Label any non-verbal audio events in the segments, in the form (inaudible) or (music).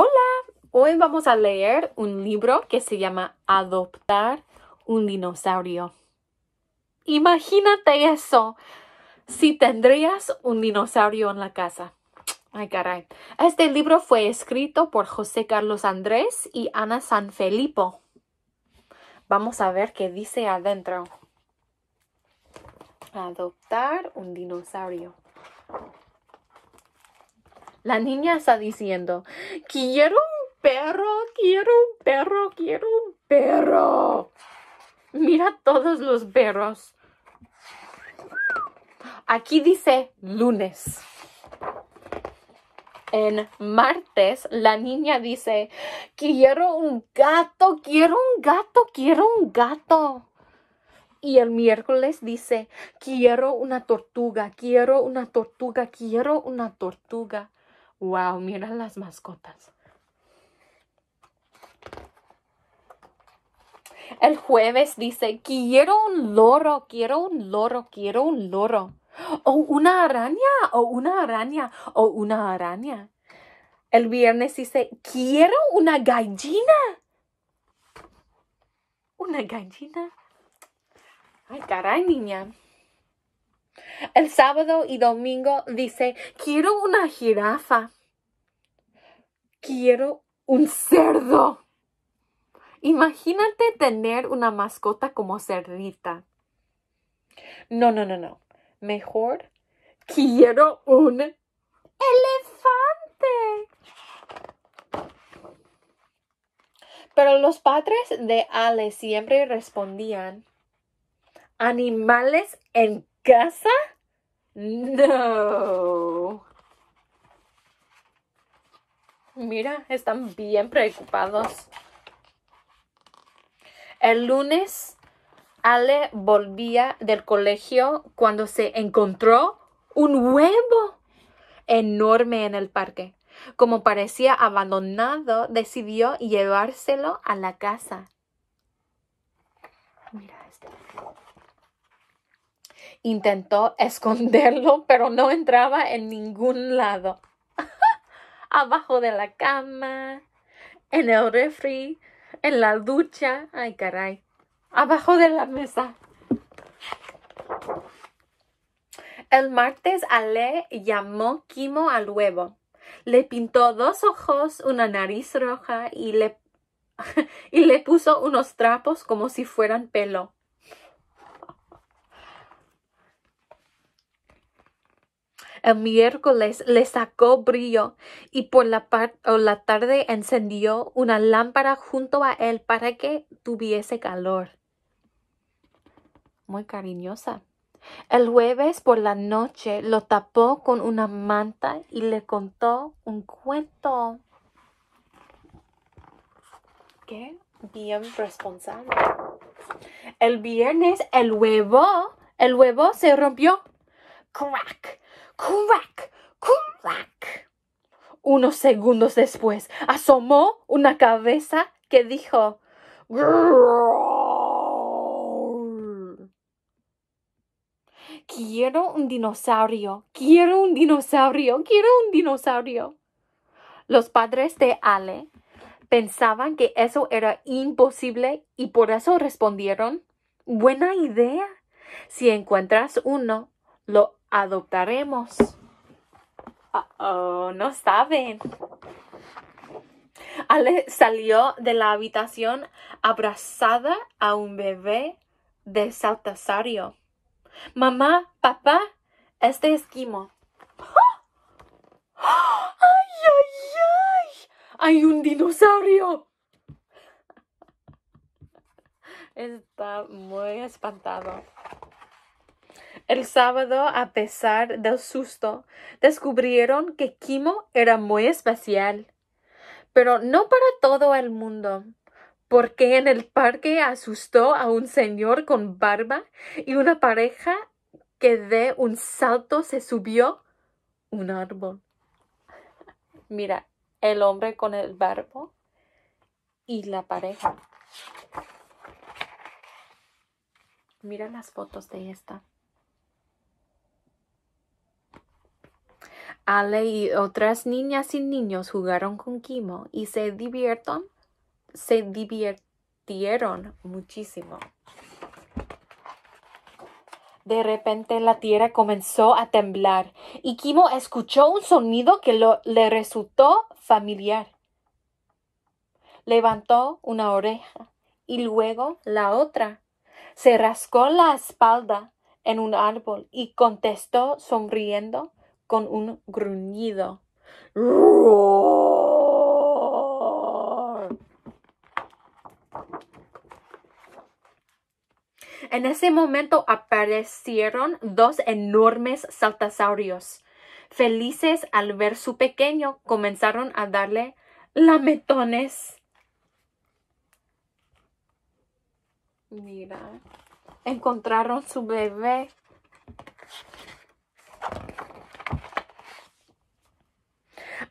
Hola, hoy vamos a leer un libro que se llama Adoptar un dinosaurio. Imagínate eso, si tendrías un dinosaurio en la casa. Ay, caray. Este libro fue escrito por José Carlos Andrés y Ana San Felipo. Vamos a ver qué dice adentro. Adoptar un dinosaurio. La niña está diciendo, quiero un perro, quiero un perro, quiero un perro. Mira todos los perros. Aquí dice lunes. En martes, la niña dice, quiero un gato, quiero un gato, quiero un gato. Y el miércoles dice, quiero una tortuga, quiero una tortuga, quiero una tortuga. Wow, mira las mascotas. El jueves dice, quiero un loro, quiero un loro, quiero un loro. O una araña, o una araña, o una araña. El viernes dice, quiero una gallina. Una gallina. Ay, caray, niña. El sábado y domingo dice, quiero una jirafa. Quiero un cerdo. Imagínate tener una mascota como cerdita. No, no, no, no. Mejor quiero un elefante. Pero los padres de Ale siempre respondían, animales en casa? No. Mira, están bien preocupados. El lunes, Ale volvía del colegio cuando se encontró un huevo enorme en el parque. Como parecía abandonado, decidió llevárselo a la casa. Mira este intentó (laughs) esconderlo, pero no entraba en ningún lado. (laughs) Abajo de la cama, en el refri, en la ducha, ay caray, abajo de la mesa. El martes Ale llamó Kimo al huevo. Le pintó dos ojos, una nariz roja y le, (laughs) y le puso unos trapos como si fueran pelo. El miércoles le sacó brillo y por la, la tarde encendió una lámpara junto a él para que tuviese calor. Muy cariñosa. El jueves por la noche lo tapó con una manta y le contó un cuento. ¿Qué? Bien responsable. El viernes el huevo, el huevo se rompió. Crack. ¡Crack! ¡Crack! Unos segundos después asomó una cabeza que dijo Quiero un dinosaurio, quiero un dinosaurio, quiero un dinosaurio. Los padres de Ale pensaban que eso era imposible y por eso respondieron Buena idea. Si encuentras uno, lo adoptaremos. -oh, no saben. Ale salió de la habitación abrazada a un bebé de Saltasario. Mamá, papá, este esquimo. ¡Ah! ¡Ay, ay, ay! ¡Hay un dinosaurio! Está muy espantado. El sábado, a pesar del susto, descubrieron que Kimo era muy especial. Pero no para todo el mundo, porque en el parque asustó a un señor con barba y una pareja que de un salto se subió un árbol. Mira, el hombre con el barbo y la pareja. Mira las fotos de esta. Ale y otras niñas y niños jugaron con Kimo y se se divirtieron muchísimo. De repente la tierra comenzó a temblar y Kimo escuchó un sonido que le resultó familiar. Levantó una oreja y luego la otra. Se rascó la espalda en un árbol y contestó sonriendo con un gruñido. En ese momento aparecieron dos enormes saltasaurios. Felices al ver su pequeño, comenzaron a darle lametones. Mira, encontraron su bebé.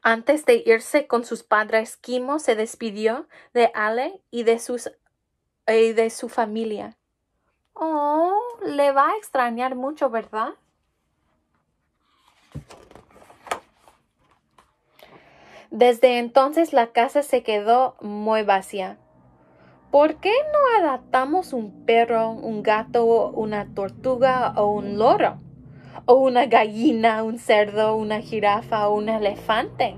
Antes de irse con sus padres, Kimo se despidió de Ale y de, sus, eh, de su familia. Oh, le va a extrañar mucho, ¿verdad? Desde entonces la casa se quedó muy vacía. ¿Por qué no adaptamos un perro, un gato, una tortuga o un loro? o una gallina, un cerdo, una jirafa o un elefante,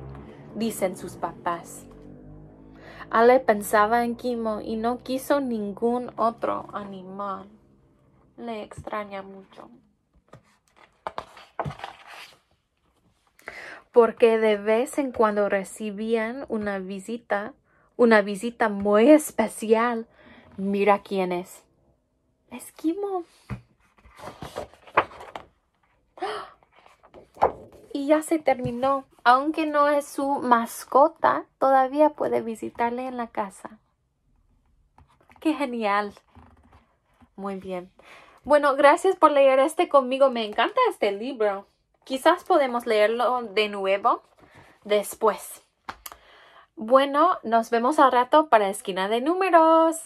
dicen sus papás. Ale pensaba en Kimo y no quiso ningún otro animal. Le extraña mucho. Porque de vez en cuando recibían una visita, una visita muy especial. Mira quién es. Es Kimo. y ya se terminó. Aunque no es su mascota, todavía puede visitarle en la casa. ¡Qué genial! Muy bien. Bueno, gracias por leer este conmigo. Me encanta este libro. Quizás podemos leerlo de nuevo después. Bueno, nos vemos al rato para Esquina de Números.